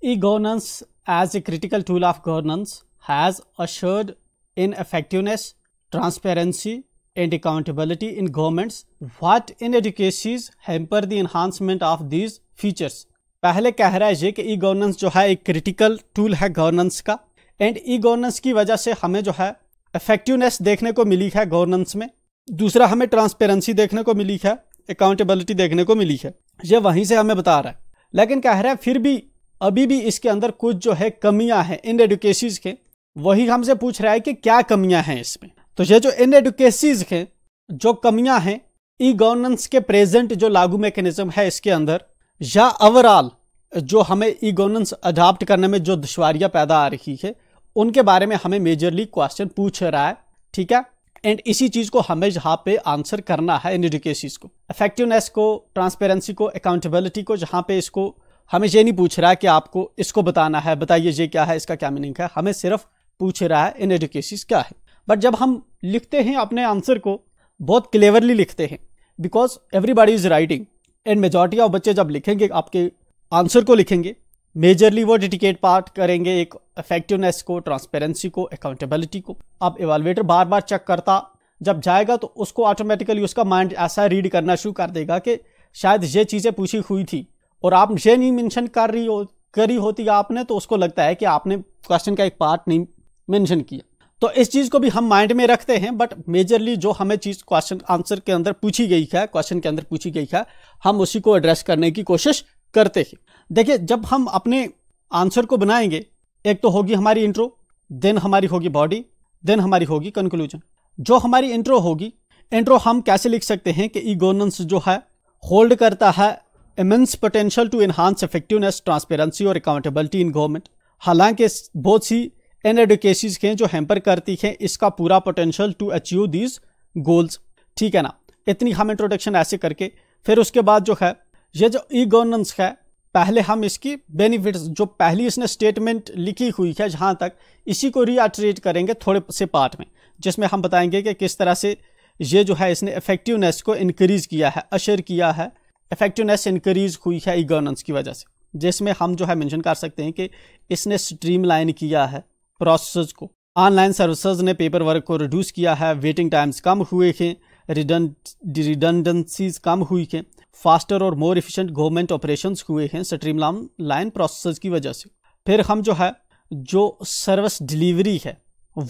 E-governance as a critical tool of governance has assured in effectiveness, transparency and accountability in governments what inadequacies hamper the enhancement of these features. पहले कह रहा है ये कि e-governance जो है एक critical tool है governance का and e-governance की वजह से हमें जो है effectiveness देखने को मिली है governance में दूसरा हमें transparency देखने को मिली है accountability देखने को मिली है ये वहीं से हमें बता रहा है लेकिन कह रहा है फिर भी अभी भी इसके अंदर कुछ जो है कमियां हैं इन एडुकेसीज के वही हमसे पूछ रहा है कि क्या कमियां हैं इसमें तो ये जो इन एडुकेसीज के जो कमियां हैं ई गवर्नेंस के प्रेजेंट जो लागू मैकेनिज्म है इसके अंदर या ओवरऑल जो हमें ई गवर्नेंस अडाप्ट करने में जो दुशारियाँ पैदा आ रही है उनके बारे में हमें मेजरली क्वेश्चन पूछ रहा है ठीक है एंड इसी चीज़ को हमें जहां पे आंसर करना है इन एडुकेसीज को इफेक्टिवनेस को ट्रांसपेरेंसी को अकाउंटेबिलिटी को जहां पे इसको हमें ये नहीं पूछ रहा है कि आपको इसको बताना है बताइए ये क्या है इसका क्या मीनिंग है हमें सिर्फ पूछ रहा है इन एडुकेशन क्या है बट जब हम लिखते हैं अपने आंसर को बहुत क्लेवरली लिखते हैं because everybody is writing and majority of बच्चे जब लिखेंगे आपके आंसर को लिखेंगे मेजरली वो डेडिकेट पार्ट करेंगे एक इफेक्टिवनेस को ट्रांसपेरेंसी को अकाउंटेबिलिटी को अब इवालवेटर बार बार चेक करता जब जाएगा तो उसको ऑटोमेटिकली उसका माइंड ऐसा रीड करना शुरू कर देगा कि शायद ये चीज़ें पूछी हुई थी और आप ये नहीं मेंशन कर रही हो करी होती आपने तो उसको लगता है कि आपने क्वेश्चन का एक पार्ट नहीं मेंशन किया तो इस चीज़ को भी हम माइंड में रखते हैं बट मेजरली जो हमें चीज़ क्वेश्चन आंसर के अंदर पूछी गई है क्वेश्चन के अंदर पूछी गई है हम उसी को एड्रेस करने की कोशिश करते हैं देखिए जब हम अपने आंसर को बनाएंगे एक तो होगी हमारी इंट्रो देन हमारी होगी बॉडी देन हमारी होगी कंक्लूजन जो हमारी इंट्रो होगी इंट्रो हम कैसे लिख सकते हैं कि ई गवर्नेंस जो है होल्ड करता है immense potential to enhance effectiveness, transparency और accountability in government. हालांकि बहुत सी इन एडुकेसीज हैं जो हैम्पर करती हैं इसका पूरा potential to achieve these goals ठीक है ना इतनी हम इंट्रोडक्शन ऐसे करके फिर उसके बाद जो है ये जो ई गवर्नेंस है पहले हम इसकी बेनिफिट्स जो पहली इसने स्टेटमेंट लिखी हुई है जहाँ तक इसी को रीअट्रेट करेंगे थोड़े से पार्ट में जिसमें हम बताएंगे कि किस तरह से ये जो है इसने इफेक्टिवनेस को इनक्रीज़ किया है अशर किया है इफेक्टिवनेस इंक्रीज हुई है ई गवर्नेंस की वजह से जिसमें हम जो है मेंशन कर सकते हैं कि इसने स्ट्रीमलाइन किया है प्रोसेस को ऑनलाइन सर्विसेज ने पेपर वर्क को रिड्यूस किया है वेटिंग टाइम्स कम हुए हैं रिडंडेंसीज कम हुई हैं फास्टर और मोर इफिशेंट गवर्नमेंट ऑपरेशन हुए हैं स्ट्रीम लाइन प्रोसेस की वजह से फिर हम जो है जो सर्विस डिलीवरी है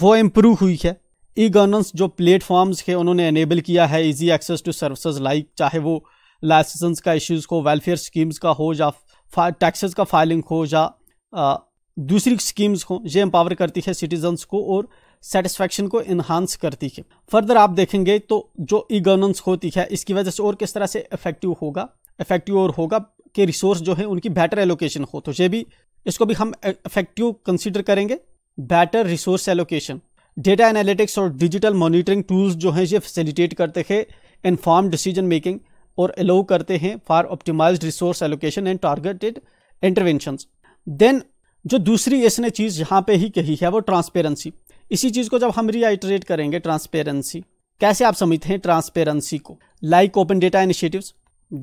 वो इम्प्रूव हुई है ई e गवर्नेंस जो प्लेटफॉर्म्स है उन्होंने एनेबल किया है easy access to services like चाहे वो लाइसेंस का इश्यूज हो वेलफेयर स्कीम्स का हो या टैक्सेस का फाइलिंग हो या दूसरी स्कीम्स हो ये एम्पावर करती है सिटीजन्स को और सेटिस्फैक्शन को इन्हांस करती है फर्दर आप देखेंगे तो जो ई गवर्नेंस होती है इसकी वजह से और किस तरह से इफेक्टिव होगा इफेक्टिव और होगा कि रिसोर्स जो है उनकी बेटर एलोकेशन हो तो ये भी इसको भी हम इफेक्टिव कंसिडर करेंगे better resource allocation data analytics और डिजिटल मॉनिटरिंग टूल्स जो हैं ये फैसिलिटेट करते हैं इन्फॉर्म डिसीजन मेकिंग और अलाउ करते हैं for optimised resource allocation and targeted intervention then जो दूसरी इसने चीज़ यहाँ पे ही कही है वो ट्रांसपेरेंसी इसी चीज़ को जब हम रीआइटरेट करेंगे ट्रांसपेरेंसी कैसे आप समझते हैं ट्रांसपेरेंसी को like open data initiatives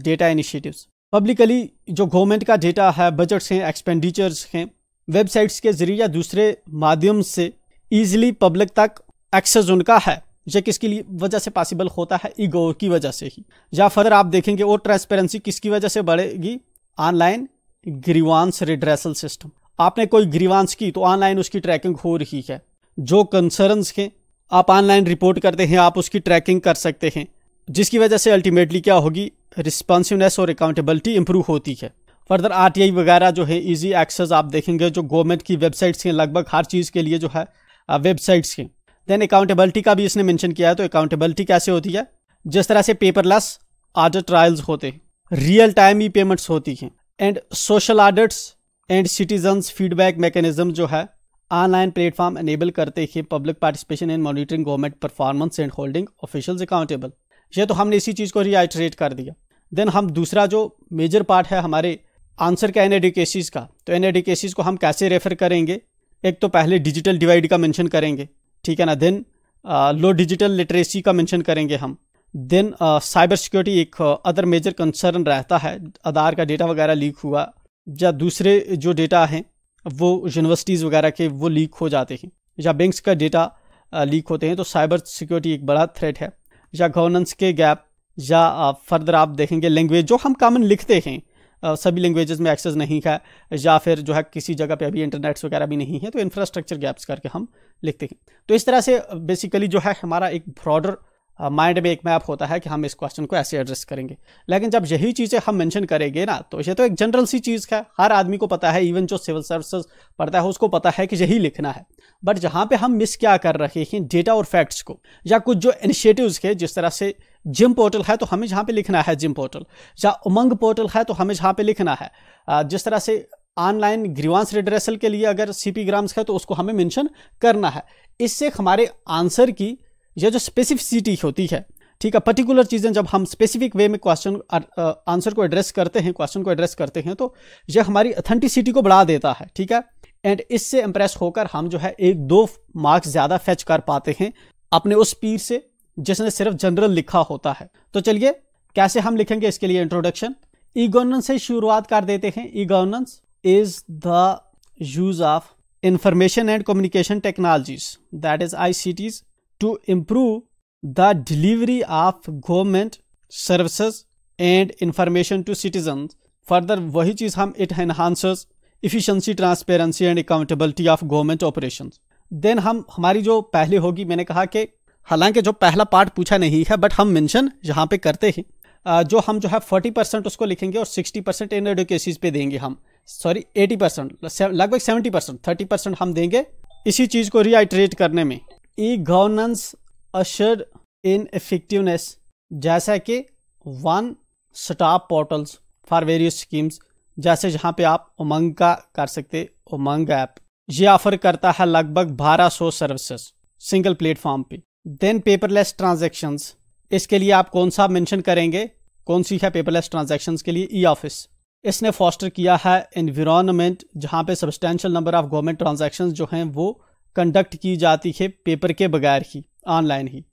data initiatives publicly जो गवर्नमेंट का डेटा है बजट्स हैं एक्सपेंडिचर्स हैं वेबसाइट्स के जरिए या दूसरे माध्यम से ईजिली पब्लिक तक एक्सेस उनका है ये किसकी लिए वजह से पॉसिबल होता है ईगो की वजह से ही या फर्दर आप देखेंगे और ट्रांसपेरेंसी किसकी वजह से बढ़ेगी ऑनलाइन ग्रीवांश रिड्रेसल सिस्टम आपने कोई ग्रीवांस की तो ऑनलाइन उसकी ट्रैकिंग हो रही है जो कंसर्नस हैं आप ऑनलाइन रिपोर्ट करते हैं आप उसकी ट्रैकिंग कर सकते हैं जिसकी वजह से अल्टीमेटली क्या होगी रिस्पॉन्सिवनेस और अकाउंटेबिलिटी इंप्रूव होती है फर्दर आर वगैरह जो है ईजी एक्सेस आप देखेंगे जो गवर्नमेंट की वेबसाइट्स हैं लगभग हर चीज़ के लिए जो है वेबसाइट्स हैं देन अकाउंटेबिलिटी का भी इसने मेंशन किया है तो अकाउंटेबिलिटी कैसे होती है जिस तरह से पेपरलेस ऑर्डर ट्रायल्स होते हैं रियल टाइम ही पेमेंट्स होती हैं and social audits and citizens feedback mechanism जो है ऑनलाइन प्लेटफॉर्म एनेबल करते हैं public participation and monitoring government performance and holding officials accountable ये तो हमने इसी चीज़ को रिआइटरेट कर दिया देन हम दूसरा जो मेजर पार्ट है हमारे आंसर का एन केसेस का तो एन केसेस को हम कैसे रेफर करेंगे एक तो पहले डिजिटल डिवाइड का मेंशन करेंगे ठीक है ना देन लो डिजिटल लिटरेसी का मेंशन करेंगे हम देन साइबर सिक्योरिटी एक अदर मेजर कंसर्न रहता है आधार का डेटा वगैरह लीक हुआ या दूसरे जो डेटा हैं वो यूनिवर्सिटीज़ वगैरह के वो लीक हो जाते हैं या बैंक्स का डेटा लीक uh, होते हैं तो साइबर सिक्योरिटी एक बड़ा थ्रेट है या गवर्नेंस के गैप या फर्दर uh, आप देखेंगे लैंग्वेज जो हम कॉमन लिखते हैं सभी लैंग्वेजेस में एक्सेस नहीं है या फिर जो है किसी जगह पे अभी इंटरनेट्स वगैरह भी नहीं है तो इंफ्रास्ट्रक्चर गैप्स करके हम लिखते हैं तो इस तरह से बेसिकली जो है हमारा एक ब्रॉडर माइंड में एक मैप होता है कि हम इस क्वेश्चन को ऐसे एड्रेस करेंगे लेकिन जब यही चीज़ें हम मेंशन करेंगे ना तो ये तो एक जनरल सी चीज़ है हर आदमी को पता है इवन जो सिविल सर्विसेज पढ़ता है उसको पता है कि यही लिखना है बट जहाँ पे हम मिस क्या कर रहे हैं डेटा और फैक्ट्स को या कुछ जो इनिशिएटिव्स के जिस तरह से जिम पोर्टल है तो हमें जहाँ पे लिखना है जिम पोर्टल या उमंग पोर्टल है तो हमें जहाँ पे लिखना है जिस तरह से ऑनलाइन ग्रीवांस रिड्रेसल के लिए अगर सी ग्राम्स है तो उसको हमें मेंशन करना है इससे हमारे आंसर की ये जो स्पेसिफिसिटी होती है ठीक है पर्टिकुलर चीज़ें जब हम स्पेसिफिक वे में क्वेश्चन आंसर uh, uh, को एड्रेस करते हैं क्वेश्चन को एड्रेस करते हैं तो यह हमारी अथेंटिसिटी को बढ़ा देता है ठीक है एंड इससे इम्प्रेस होकर हम जो है एक दो मार्क्स ज़्यादा फैच कर पाते हैं अपने उस पीर से जिसने सिर्फ जनरल लिखा होता है तो चलिए कैसे हम लिखेंगे इसके लिए इंट्रोडक्शन ई गवर्नेंस से शुरुआत कर देते हैं E governance is the use of information and communication technologies that is I to improve the delivery of government services and information to citizens. Further, वही चीज़ हम it enhances efficiency, transparency and accountability of government operations. Then हम हमारी जो पहली होगी मैंने कहा कि हालांकि जो पहला पार्ट पूछा नहीं है बट हम मेंशन यहाँ पे करते हैं जो हम जो है 40 परसेंट उसको लिखेंगे और 60 परसेंट इन एडुकेशन पे देंगे हम सॉरी 80 परसेंट लगभग 70 परसेंट थर्टी परसेंट हम देंगे इसी चीज़ को रिहाइट्रेट करने में ई गवर्नेंस अशर इन इफेक्टिवनेस जैसा कि one stop portals for various schemes जैसे जहाँ पे आप उमंग का कर सकते उमंग ऐप ये ऑफर करता है लगभग 1200 सर्विसेस सिंगल प्लेटफॉर्म पे देन पेपरलेस ट्रांजेक्शन्स इसके लिए आप कौन सा मेंशन करेंगे कौन सी है पेपरलेस ट्रांजेक्शन के लिए ई ऑफिस इसने फॉस्टर किया है इन्वायरमेंट जहाँ पे substantial number of government transaction जो हैं वो कंडक्ट की जाती है पेपर के बगैर ही ऑनलाइन ही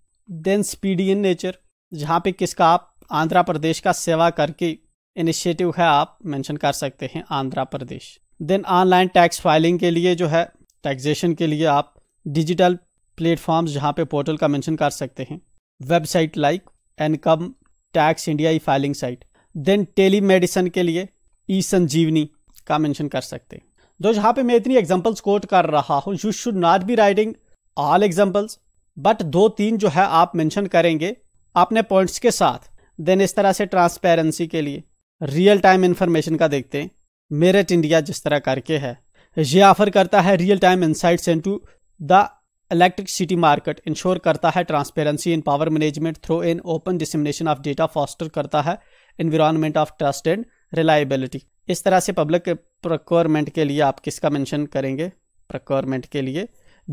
देन स्पीडी इन नेचर जहाँ पे किसका आप आंध्र प्रदेश का सेवा करके इनिशिएटिव है आप मेंशन कर सकते हैं Andhra Pradesh then online tax filing के लिए जो है टैक्सेशन के लिए आप डिजिटल प्लेटफॉर्म्स जहाँ पे पोर्टल का मेंशन कर सकते हैं website like income tax India E filing site then telemedicine के लिए ई संजीवनी का मेंशन कर सकते हैं दो यहाँ पे मैं इतनी एग्जाम्पल्स कोट कर रहा हूँ you should not be writing all examples but दो तीन जो है आप मेंशन करेंगे अपने पॉइंट्स के साथ देन इस तरह से ट्रांसपेरेंसी के लिए रियल टाइम इन्फॉर्मेशन का देखते हैं मेरिट इंडिया जिस तरह करके है ये ऑफर करता है real time insights to the electric market ensure करता है transparency in power management through in open dissemination of data foster करता है environment of trust and reliability इस तरह से पब्लिक प्रोक्योरमेंट के लिए आप किसका मेंशन करेंगे प्रोक्योरमेंट के लिए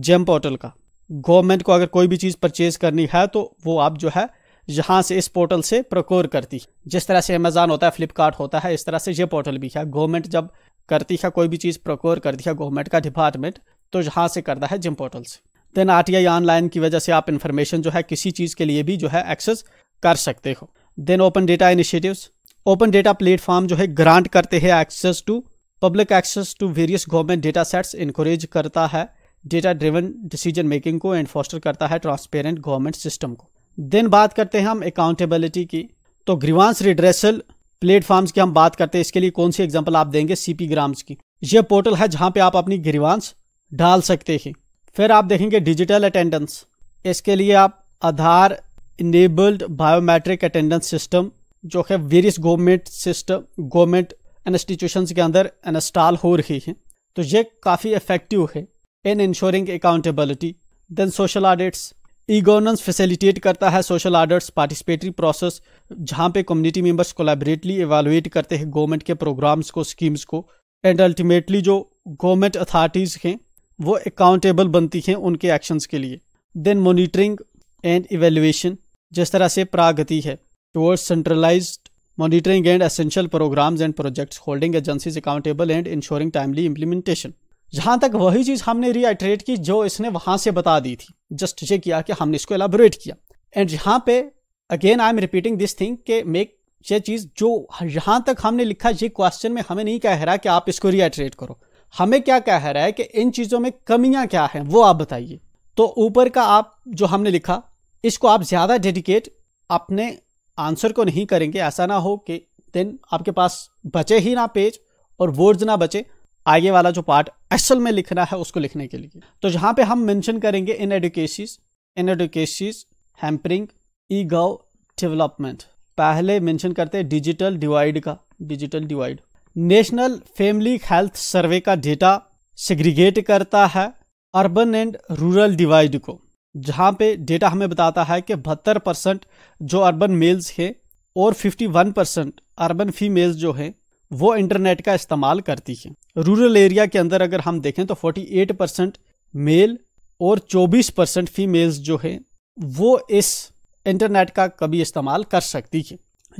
जेम पोर्टल का गवर्नमेंट को अगर कोई भी चीज़ परचेज करनी है तो वो आप जो है यहाँ से इस पोर्टल से प्रोक्योर करती है जिस तरह से अमेज़ान होता है फ्लिपकार्ट होता है इस तरह से ये पोर्टल भी है गवर्नमेंट जब करती है कोई भी चीज़ प्रोक्योर करती है गवर्नमेंट का डिपार्टमेंट तो यहाँ से करता है जिम पोर्टल से देन आर ऑनलाइन की वजह से आप इन्फॉर्मेशन जो है किसी चीज़ के लिए भी जो है एक्सेस कर सकते हो then open data initiatives open data platform जो है ग्रांट करते हैं access to public access to various government data sets encourage करता है डेटा ड्रिवन डिसीजन मेकिंग को एंड फॉस्टर करता है ट्रांसपेरेंट गवर्नमेंट सिस्टम को देन बात करते हैं हम अकाउंटेबिलिटी की तो ग्रीवांस रिड्रेसल प्लेटफॉर्म्स की हम बात करते हैं इसके लिए कौन सी एग्जाम्पल आप देंगे सीपी ग्राम्स की यह पोर्टल है जहां पे आप अपनी ग्रीवांस डाल सकते हैं फिर आप देखेंगे डिजिटल अटेंडेंस इसके लिए आप Aadhaar enabled biometric attendance system जो है various government system government institution के अंदर इंस्टॉल हो रही है तो ये काफ़ी इफेक्टिव है in ensuring accountability then social audits e governance facilitate करता है सोशल ऑडिट्स पार्टिसिपेटरी प्रोसेस जहाँ पे कम्युनिटी मेंबर्स कोलेबरेटली एवेलुएट करते हैं गवर्नमेंट के प्रोग्राम्स को स्कीम्स को एंड अल्टीमेटली जो गवर्नमेंट अथॉरिटीज़ हैं वो अकाउंटेबल बनती हैं उनके एक्शंस के लिए देन मोनिटरिंग एंड इवेल्युएशन जिस तरह से प्रागति है towards centralized monitoring and essential programs and projects, holding agencies accountable and ensuring timely implementation. जहां तक वही चीज हमने रीआइटरेट की जो इसने वहां से बता दी थी जस्ट ये किया कि हमने इसको एलाबोरेट किया एंड यहाँ पे again I am repeating this thing के मेक ये चीज जो यहां तक हमने लिखा ये क्वेश्चन में हमें नहीं कह रहा कि आप इसको रीआइटरेट करो हमें क्या कह रहा है कि इन चीजों में कमियां क्या है वो आप बताइए तो ऊपर का आप जो हमने लिखा इसको आप ज्यादा डेडिकेट अपने आंसर को नहीं करेंगे ऐसा ना हो कि देन आपके पास बचे ही ना पेज और वर्ड्स ना बचे आगे वाला जो पार्ट असल में लिखना है उसको लिखने के लिए तो जहां पे हम मेंशन करेंगे inadequacies inadequacies hampering e gov development पहले मेंशन करते हैं डिजिटल डिवाइड का digital divide national family health survey का डेटा सेग्रीगेट करता है अर्बन एंड रूरल डिवाइड को जहां पे डेटा हमें बताता है कि बहत्तर परसेंट जो अर्बन मेल्स है और 51 परसेंट अर्बन फीमेल्स जो हैं वो इंटरनेट का इस्तेमाल करती हैं रूरल एरिया के अंदर अगर हम देखें तो 48 परसेंट मेल और 24 परसेंट फीमेल्स जो हैं वो इस इंटरनेट का कभी इस्तेमाल कर सकती है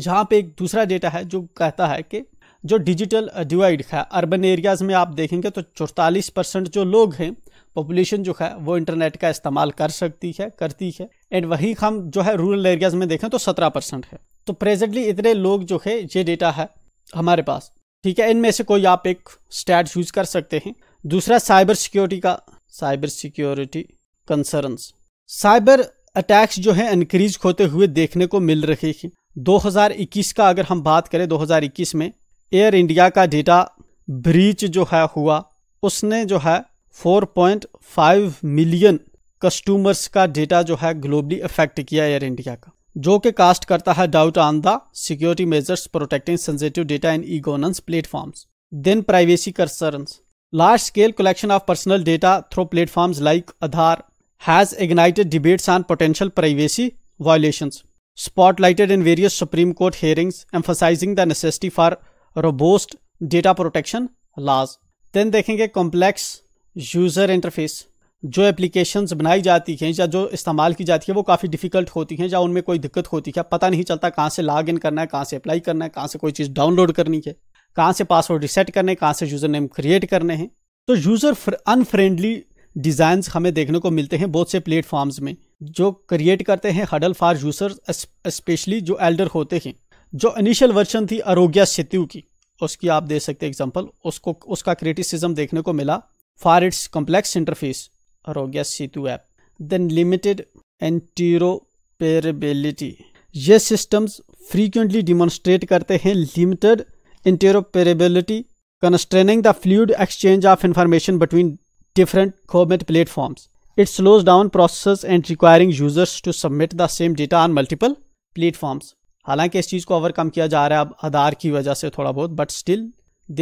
यहाँ पे एक दूसरा डेटा है जो कहता है कि जो डिजिटल डिवाइड है अर्बन एरियाज़ में आप देखेंगे तो चौतालीस परसेंट जो लोग हैं पॉपुलेशन जो है वो इंटरनेट का इस्तेमाल कर सकती है करती है एंड वही हम जो है रूरल एरियाज़ में देखें तो सत्रह परसेंट है तो प्रेजेंटली इतने लोग जो है ये डेटा है हमारे पास ठीक है इनमें से कोई आप एक स्टैट यूज़ कर सकते हैं दूसरा साइबर सिक्योरिटी का cyber security concerns cyber attacks जो है इनक्रीज होते हुए देखने को मिल रहे हैं 2021 का अगर हम बात करें 2021 में एयर इंडिया का डेटा ब्रीच जो है हुआ उसने जो है 4.5 मिलियन कस्टमर्स का डेटा जो है ग्लोबली अफेक्ट किया एयर इंडिया का जो कि कास्ट करता है doubt on the security measures protecting sensitive data in e governance platform then privacy concern large scale collection of personal data through platform like Aadhaar has ignited debates on potential privacy violation spotlighted in various Supreme Court hearing emphasising the necessity for robust data protection laws then देखेंगे complex user interface जो applications बनाई जाती हैं या जो इस्तेमाल की जाती है वो काफ़ी डिफ़िकल्ट होती हैं या उनमें कोई दिक्कत होती है पता नहीं चलता कहाँ से लॉग इन करना है कहाँ से अप्लाई करना है कहाँ से कोई चीज़ डाउनलोड करनी है कहाँ से पासवर्ड रिसेट करने कहाँ से यूज़र नेम क्रिएट करने हैं तो यूज़र अनफ्रेंडली डिज़ाइंस हमें देखने को मिलते हैं बहुत से प्लेटफॉर्म्स में जो क्रिएट करते हैं हडल फॉर यूज़र स्पेशली जो एल्डर होते हैं जो इनिशियल वर्जन थी अरोग्या सेतु की उसकी आप दे सकते एग्जाम्पल उसको उसका क्रिटिसिज्म देखने को मिला for its complex interface ROGAS C2 app, then limited interoperability. ye systems frequently demonstrate karte hain limited interoperability constraining the fluid exchange of information between different comet platforms. It slows down processes and requiring users to submit the same data on multiple platforms. हालांकि इस चीज़ को overcome किया जा रहा है अब आधार की वजह से थोड़ा बहुत but still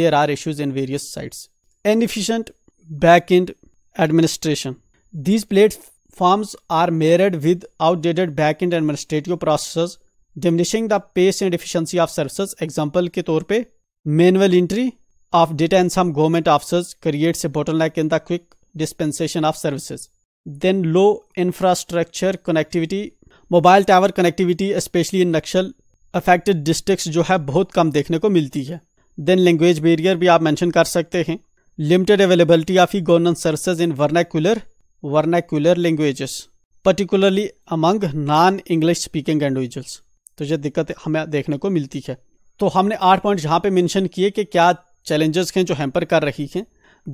there are issues in various sites inefficient backend administration. These platforms are married with outdated backend administrative processes, diminishing the pace and efficiency of services. Example ke तौर पे manual entry of data in some government offices creates a bottleneck in the quick dispensation of services. Then low infrastructure connectivity, mobile tower connectivity, especially in Naxal affected districts jo hai, bahut kam dekhne ko milti hai. Then language barrier भी आप mention कर सकते हैं limited availability of e-governance services in vernacular vernacular languages particularly among non english speaking individuals तो ये दिक्कत हमें देखने को मिलती है तो हमने आठ पॉइंट यहाँ पे मेंशन किए कि क्या चैलेंजेस हैं जो हैम्पर कर रही हैं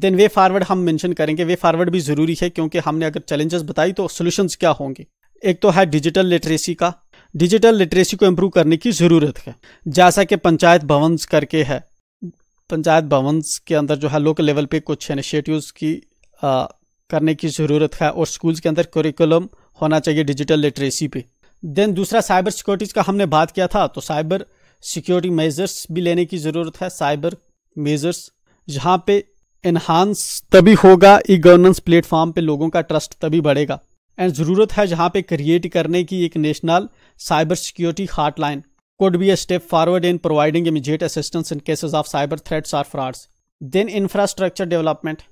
देन वे फॉरवर्ड हम मेंशन करेंगे वे फॉरवर्ड भी ज़रूरी है क्योंकि हमने अगर चैलेंजेस बताई तो सॉल्यूशंस क्या होंगे एक तो है डिजिटल लिटरेसी का डिजिटल लिटरेसी को इम्प्रूव करने की ज़रूरत है जैसा कि पंचायत भवन करके है पंचायत भवन के अंदर जो है लोकल लेवल पे कुछ इनिशिएटिव्स की आ, करने की ज़रूरत है और स्कूल्स के अंदर करिकुलम होना चाहिए डिजिटल लिटरेसी पे देन दूसरा साइबर सिक्योरिटीज़ का हमने बात किया था तो साइबर सिक्योरिटी मेजर्स भी लेने की ज़रूरत है साइबर मेजर्स जहाँ पे इन्हांस तभी होगा ई गवर्नेंस प्लेटफॉर्म पे लोगों का ट्रस्ट तभी बढ़ेगा एंड ज़रूरत है जहाँ पे क्रिएट करने की एक national cyber security hotline could be a step forward in providing immediate assistance in cases of cyber threats or frauds. Then infrastructure development.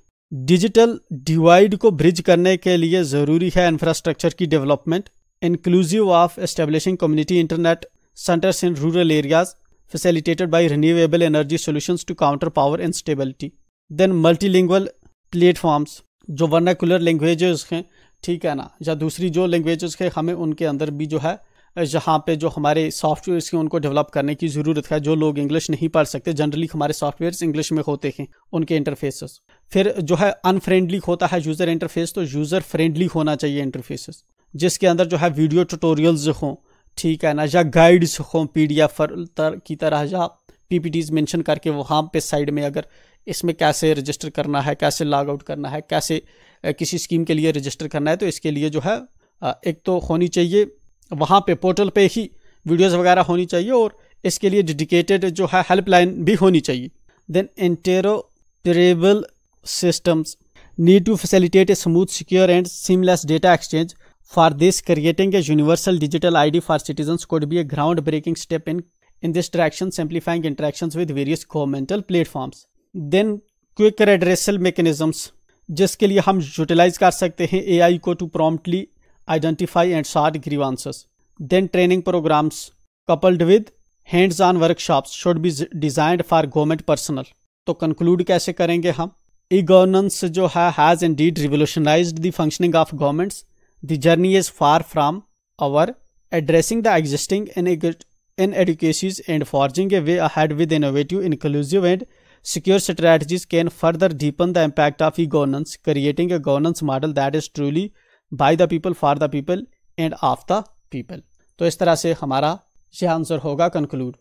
Digital divide को ब्रिज करने के लिए ज़रूरी है इंफ्रास्ट्रक्चर की development inclusive of establishing community internet centres in rural areas facilitated by renewable energy solutions to counter power instability. Then multilingual platforms जो vernacular languages हैं ठीक है ना या दूसरी जो लैंग्वेजेस हैं हमें उनके अंदर भी जो है जहाँ पे जो हमारे सॉफ्टवेयर्स के उनको डेवलप करने की ज़रूरत है जो लोग इंग्लिश नहीं पढ़ सकते जनरली हमारे सॉफ्टवेयर्स इंग्लिश में होते हैं उनके इंटरफेसेस फिर जो है अनफ्रेंडली होता है यूज़र इंटरफेस तो यूज़र फ्रेंडली होना चाहिए इंटरफेसेस जिसके अंदर जो है वीडियो ट्यूटोरियल्स हों ठीक है ना या गाइड्स हों पी डी एफ की तरह या पी पी टीज मैंशन करके वहाँ पर साइड में अगर इसमें कैसे रजिस्टर करना है कैसे लॉग आउट करना है कैसे किसी स्कीम के लिए रजिस्टर करना है तो इसके लिए जो है एक तो होनी चाहिए वहाँ पे पोर्टल पे ही वीडियोस वगैरह होनी चाहिए और इसके लिए डेडिकेटेड जो है हेल्पलाइन भी होनी चाहिए then interoperable systems need to facilitate a smooth secure and seamless data exchange for this creating a universal digital I D for citizen could be a ground breaking step in in this direction simplifying interaction with various governmental platforms then quick addressal mechanisms जिसके लिए हम utilise कर सकते हैं A I को to promptly identify and sort grievances. Then training programs coupled with hands-on workshops should be designed for government personnel. तो conclude कैसे करेंगे हम ई गवर्नेंस जो है has indeed revolutionise the functioning of governments the journey is far from over addressing the existing inadequacies and forging a way ahead with innovative inclusive and secure strategies can further deepen the impact of e-governance, creating a governance model that is truly by the people for the people and of the people तो इस तरह से हमारा यह answer होगा conclude